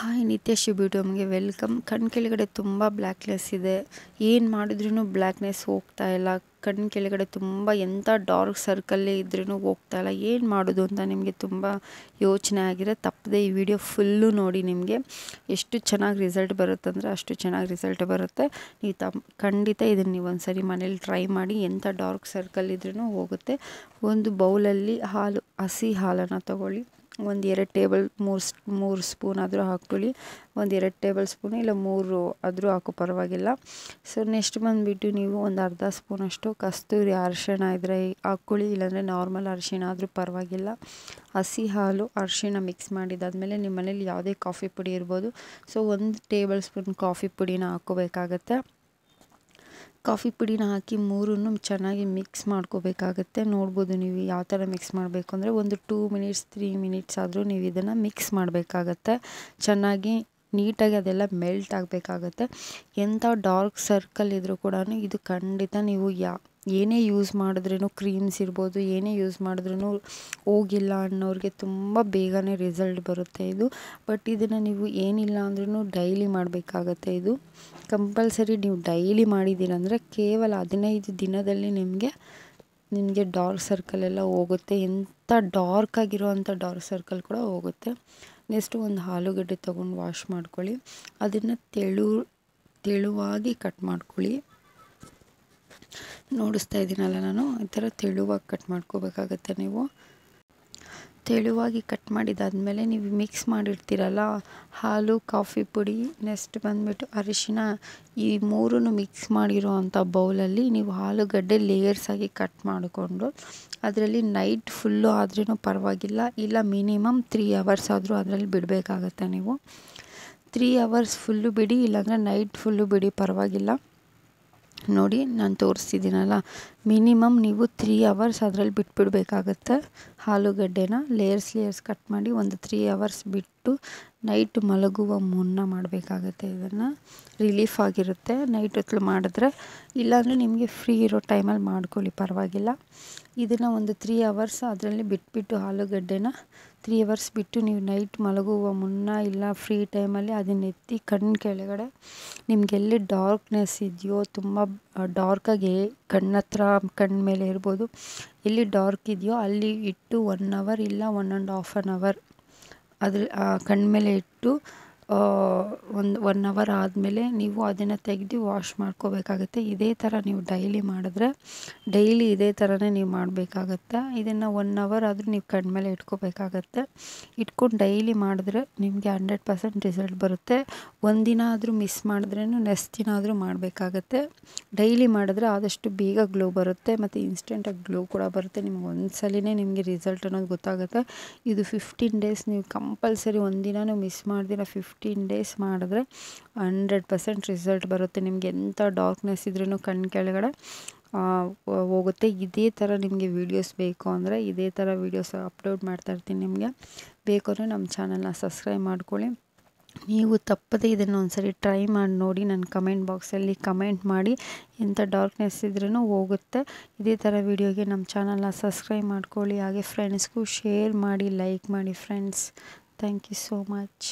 hi ನಿತ್ಯಶ್ ಬ್ಯೂಟಿಯಮ್ಗೆ welcome ಕಣ್ ಕೆಳಗಡೆ ತುಂಬ ಬ್ಲ್ಯಾಕ್ನೆಸ್ ಇದೆ ಏನು ಮಾಡಿದ್ರೂ ಬ್ಲ್ಯಾಕ್ನೆಸ್ ಹೋಗ್ತಾ ಇಲ್ಲ ಕಣ್ಣು ಕೆಳಗಡೆ ತುಂಬ ಎಂಥ ಡಾರ್ಕ್ ಸರ್ಕಲ್ಲೇ ಇದ್ರೂ ಹೋಗ್ತಾ ಇಲ್ಲ ಏನು ಮಾಡೋದು ಅಂತ ನಿಮಗೆ ತುಂಬ ಯೋಚನೆ ಆಗಿದೆ ತಪ್ಪದೆ ಈ ವಿಡಿಯೋ ಫುಲ್ಲು ನೋಡಿ ನಿಮಗೆ ಎಷ್ಟು ಚೆನ್ನಾಗಿ ರಿಸಲ್ಟ್ ಬರುತ್ತೆ ಅಂದರೆ ಅಷ್ಟು ಚೆನ್ನಾಗಿ ರಿಸಲ್ಟ್ ಬರುತ್ತೆ ನೀವು ತಮ್ಮ ಖಂಡಿತ ಇದನ್ನು ನೀವು ಒಂದು ಸರಿ ಮನೇಲಿ ಟ್ರೈ ಮಾಡಿ ಎಂಥ ಡಾರ್ಕ್ ಸರ್ಕಲ್ ಇದ್ರೂ ಹೋಗುತ್ತೆ ಒಂದು ಬೌಲಲ್ಲಿ ಹಾಲು ಹಸಿ ಹಾಲನ್ನು ತಗೊಳ್ಳಿ ಒಂದು ಎರಡು ಟೇಬಲ್ ಮೂರು ಮೂರು ಸ್ಪೂನ್ ಆದರೂ ಹಾಕ್ಕೊಳ್ಳಿ ಒಂದು ಎರಡು ಟೇಬಲ್ ಸ್ಪೂನ್ ಇಲ್ಲ ಮೂರು ಆದರೂ ಹಾಕೋ ಪರವಾಗಿಲ್ಲ ಸೊ ನೆಕ್ಸ್ಟ್ ಬಂದುಬಿಟ್ಟು ನೀವು ಒಂದು ಅರ್ಧ ಸ್ಪೂನಷ್ಟು ಕಸ್ತೂರಿ ಅರಿಶಿಣ ಇದ್ರೆ ಹಾಕ್ಕೊಳ್ಳಿ ಇಲ್ಲಾಂದರೆ ನಾರ್ಮಲ್ ಅರಿಶಿಣ ಆದರೂ ಪರವಾಗಿಲ್ಲ ಹಸಿ ಹಾಲು ಅರಿಶಿಣ ಮಿಕ್ಸ್ ಮಾಡಿದ್ದಾದಮೇಲೆ ನಿಮ್ಮ ಮನೇಲಿ ಯಾವುದೇ ಕಾಫಿ ಪುಡಿ ಇರ್ಬೋದು ಸೊ ಒಂದು ಟೇಬಲ್ ಸ್ಪೂನ್ ಕಾಫಿ ಪುಡಿನ ಹಾಕೋಬೇಕಾಗತ್ತೆ ಕಾಫಿ ಪುಡಿನ ಹಾಕಿ ಮೂರನ್ನು ಚೆನ್ನಾಗಿ ಮಿಕ್ಸ್ ಮಾಡ್ಕೋಬೇಕಾಗತ್ತೆ ನೋಡ್ಬೋದು ನೀವು ಯಾವ ಥರ ಮಿಕ್ಸ್ ಮಾಡಬೇಕು ಅಂದರೆ ಒಂದು ಟೂ ಮಿನಿಟ್ಸ್ ತ್ರೀ ಮಿನಿಟ್ಸ್ ಆದರೂ ನೀವು ಇದನ್ನು ಮಿಕ್ಸ್ ಮಾಡಬೇಕಾಗತ್ತೆ ಚೆನ್ನಾಗಿ ನೀಟಾಗಿ ಅದೆಲ್ಲ ಮೆಲ್ಟ್ ಆಗಬೇಕಾಗತ್ತೆ ಎಂಥ ಡಾರ್ಕ್ ಸರ್ಕಲ್ ಇದ್ದರೂ ಕೂಡ ಇದು ಖಂಡಿತ ನೀವು ಯಾ ಏನೇ ಯೂಸ್ ಮಾಡಿದ್ರೂ ಕ್ರೀಮ್ಸ್ ಇರ್ಬೋದು ಏನೇ ಯೂಸ್ ಮಾಡಿದ್ರೂ ಹೋಗಿಲ್ಲ ಅನ್ನೋರಿಗೆ ತುಂಬ ಬೇಗನೆ ರಿಸಲ್ಟ್ ಬರುತ್ತೆ ಇದು ಬಟ್ ಇದನ್ನು ನೀವು ಏನಿಲ್ಲ ಅಂದ್ರೂ ಡೈಲಿ ಮಾಡಬೇಕಾಗತ್ತೆ ಇದು ಕಂಪಲ್ಸರಿ ನೀವು ಡೈಲಿ ಮಾಡಿದ್ದೀರಂದರೆ ಕೇವಲ ಹದಿನೈದು ದಿನದಲ್ಲಿ ನಿಮಗೆ ನಿಮಗೆ ಡಾರ್ಕ್ ಸರ್ಕಲ್ ಎಲ್ಲ ಹೋಗುತ್ತೆ ಎಂಥ ಡಾರ್ಕ್ ಆಗಿರುವಂಥ ಡಾರ್ಕ್ ಸರ್ಕಲ್ ಕೂಡ ಹೋಗುತ್ತೆ ನೆಕ್ಸ್ಟು ಒಂದು ಆಲೂಗಡ್ಡೆ ತೊಗೊಂಡು ವಾಶ್ ಮಾಡ್ಕೊಳ್ಳಿ ಅದನ್ನು ತೆಳು ತೆಳುವಾಗಿ ಕಟ್ ಮಾಡ್ಕೊಳ್ಳಿ ನೋಡಿಸ್ತಾ ಇದ್ದೀನಲ್ಲ ನಾನು ಈ ಥರ ತೆಳುವಾಗಿ ಕಟ್ ಮಾಡ್ಕೋಬೇಕಾಗತ್ತೆ ನೀವು ತೆಳುವಾಗಿ ಕಟ್ ಮಾಡಿದಾದಮೇಲೆ ನೀವು ಮಿಕ್ಸ್ ಮಾಡಿರ್ತೀರಲ್ಲ ಹಾಲು ಕಾಫಿ ಪುಡಿ ನೆಕ್ಸ್ಟ್ ಬಂದುಬಿಟ್ಟು ಅರಿಶಿನ ಈ ಮೂರನ್ನು ಮಿಕ್ಸ್ ಮಾಡಿರೋ ಅಂಥ ಬೌಲಲ್ಲಿ ನೀವು ಆಲೂಗಡ್ಡೆ ಲೇಯರ್ಸಾಗಿ ಕಟ್ ಮಾಡಿಕೊಂಡು ಅದರಲ್ಲಿ ನೈಟ್ ಫುಲ್ಲು ಆದ್ರೂ ಪರವಾಗಿಲ್ಲ ಇಲ್ಲ ಮಿನಿಮಮ್ ತ್ರೀ ಅವರ್ಸ್ ಆದರೂ ಅದರಲ್ಲಿ ಬಿಡಬೇಕಾಗತ್ತೆ ನೀವು ತ್ರೀ ಅವರ್ಸ್ ಫುಲ್ಲು ಬಿಡಿ ಇಲ್ಲಾಂದರೆ ನೈಟ್ ಫುಲ್ಲು ಬಿಡಿ ಪರವಾಗಿಲ್ಲ ನೋಡಿ ನಾನು ತೋರಿಸ್ತಿದ್ದೀನಲ್ಲ ಮಿನಿಮಮ್ ನೀವು ತ್ರೀ ಅವರ್ಸ್ ಅದರಲ್ಲಿ ಬಿಟ್ಬಿಡ್ಬೇಕಾಗತ್ತೆ ಆಲೂಗಡ್ಡೆನ ಲೇಯರ್ಸ್ ಲೇಯರ್ಸ್ ಕಟ್ ಮಾಡಿ ಒಂದು ತ್ರೀ ಅವರ್ಸ್ ಬಿಟ್ಟು ನೈಟ್ ಮಲಗುವ ಮುನ್ನ ಮಾಡಬೇಕಾಗತ್ತೆ ಇದನ್ನು ರಿಲೀಫ್ ಆಗಿರುತ್ತೆ ನೈಟ್ ಹೊತ್ತು ಮಾಡಿದ್ರೆ ಇಲ್ಲಾಂದರೆ ನಿಮಗೆ ಫ್ರೀ ಇರೋ ಟೈಮಲ್ಲಿ ಮಾಡ್ಕೊಳ್ಳಿ ಪರವಾಗಿಲ್ಲ ಇದನ್ನು ಒಂದು ತ್ರೀ ಅವರ್ಸ್ ಅದರಲ್ಲಿ ಬಿಟ್ಬಿಟ್ಟು ಆಲೂಗಡ್ಡೆನ ತ್ರೀ ಅವರ್ಸ್ ಬಿಟ್ಟು ನೀವು ನೈಟ್ ಮಲಗುವ ಮುನ್ನ ಇಲ್ಲ ಫ್ರೀ ಟೈಮಲ್ಲಿ ಅದನ್ನೆತ್ತಿ ಕಣ್ಣು ಕೆಳಗಡೆ ನಿಮಗೆಲ್ಲಿ ಡಾರ್ಕ್ನೆಸ್ ಇದೆಯೋ ತುಂಬ ಡಾರ್ಕಾಗಿ ಕಣ್ಣತ್ರ ಕಣ್ಣು ಮೇಲೆ ಇರ್ಬೋದು ಎಲ್ಲಿ ಡಾರ್ಕ್ ಇದೆಯೋ ಅಲ್ಲಿ ಇಟ್ಟು ಒನ್ ಅವರ್ ಇಲ್ಲ one and half an hour ಅದ್ರ ಕಣ್ಣು ಮೇಲೆ ಇಟ್ಟು ಒಂದು ಒನ್ ಅವರ್ ಆದಮೇಲೆ ನೀವು ಅದನ್ನು ತೆಗೆದು ವಾಶ್ ಮಾಡ್ಕೋಬೇಕಾಗತ್ತೆ ಇದೇ ಥರ ನೀವು ಡೈಲಿ ಮಾಡಿದ್ರೆ ಡೈಲಿ ಇದೇ ಥರನೇ ನೀವು ಮಾಡಬೇಕಾಗತ್ತೆ ಇದನ್ನು ಒನ್ ಅವರ್ ಆದರೂ ನೀವು ಕಣ್ಮೇಲೆ ಇಟ್ಕೋಬೇಕಾಗತ್ತೆ ಇಟ್ಕೊಂಡು ಡೈಲಿ ಮಾಡಿದ್ರೆ ನಿಮಗೆ ಹಂಡ್ರೆಡ್ ಪರ್ಸೆಂಟ್ ರಿಸಲ್ಟ್ ಬರುತ್ತೆ ಒಂದಿನ ಆದರೂ ಮಿಸ್ ಮಾಡಿದ್ರೂ ನೆಕ್ಸ್ಟ್ ದಿನ ಆದರೂ ಮಾಡಬೇಕಾಗತ್ತೆ ಡೈಲಿ ಮಾಡಿದ್ರೆ ಆದಷ್ಟು ಬೇಗ ಗ್ಲೋ ಬರುತ್ತೆ ಮತ್ತು ಇನ್ಸ್ಟೆಂಟಾಗಿ ಗ್ಲೋ ಕೂಡ ಬರುತ್ತೆ ನಿಮ್ಗೆ ಒಂದು ನಿಮಗೆ ರಿಸಲ್ಟ್ ಅನ್ನೋದು ಗೊತ್ತಾಗುತ್ತೆ ಇದು ಫಿಫ್ಟೀನ್ ಡೇಸ್ ನೀವು ಕಂಪಲ್ಸರಿ ಒಂದಿನ ಮಿಸ್ ಮಾಡಿದಿರ ಫಿಫ್ಟೀನ್ ಫಿಫ್ಟೀನ್ ಡೇಸ್ ಮಾಡಿದ್ರೆ ಹಂಡ್ರೆಡ್ ಪರ್ಸೆಂಟ್ ರಿಸಲ್ಟ್ ಬರುತ್ತೆ ನಿಮಗೆ ಎಂಥ ಡಾರ್ಕ್ನೆಸ್ ಇದ್ರೂ ಕಣ್ಣು ಕೆಳಗಡೆ ಹೋಗುತ್ತೆ ಇದೇ ಥರ ನಿಮಗೆ ವೀಡಿಯೋಸ್ ಬೇಕು ಅಂದರೆ ಇದೇ ಥರ ವೀಡಿಯೋಸ್ ಅಪ್ಲೋಡ್ ಮಾಡ್ತಾ ಇರ್ತೀನಿ ನಿಮಗೆ ಅಂದರೆ ನಮ್ಮ ಚಾನಲ್ನ ಸಬ್ಸ್ಕ್ರೈಬ್ ಮಾಡ್ಕೊಳ್ಳಿ ನೀವು ತಪ್ಪದೇ ಇದನ್ನು ಒಂದ್ಸರಿ ಟ್ರೈ ಮಾಡಿ ನೋಡಿ ನನ್ನ ಕಮೆಂಟ್ ಬಾಕ್ಸಲ್ಲಿ ಕಮೆಂಟ್ ಮಾಡಿ ಎಂಥ ಡಾರ್ಕ್ನೆಸ್ ಇದ್ರೂ ಹೋಗುತ್ತೆ ಇದೇ ಥರ ವೀಡಿಯೋಗೆ ನಮ್ಮ ಚಾನಲ್ನ ಸಬ್ಸ್ಕ್ರೈಬ್ ಮಾಡ್ಕೊಳ್ಳಿ ಹಾಗೆ ಫ್ರೆಂಡ್ಸ್ಗೂ ಶೇರ್ ಮಾಡಿ ಲೈಕ್ ಮಾಡಿ friends thank you so much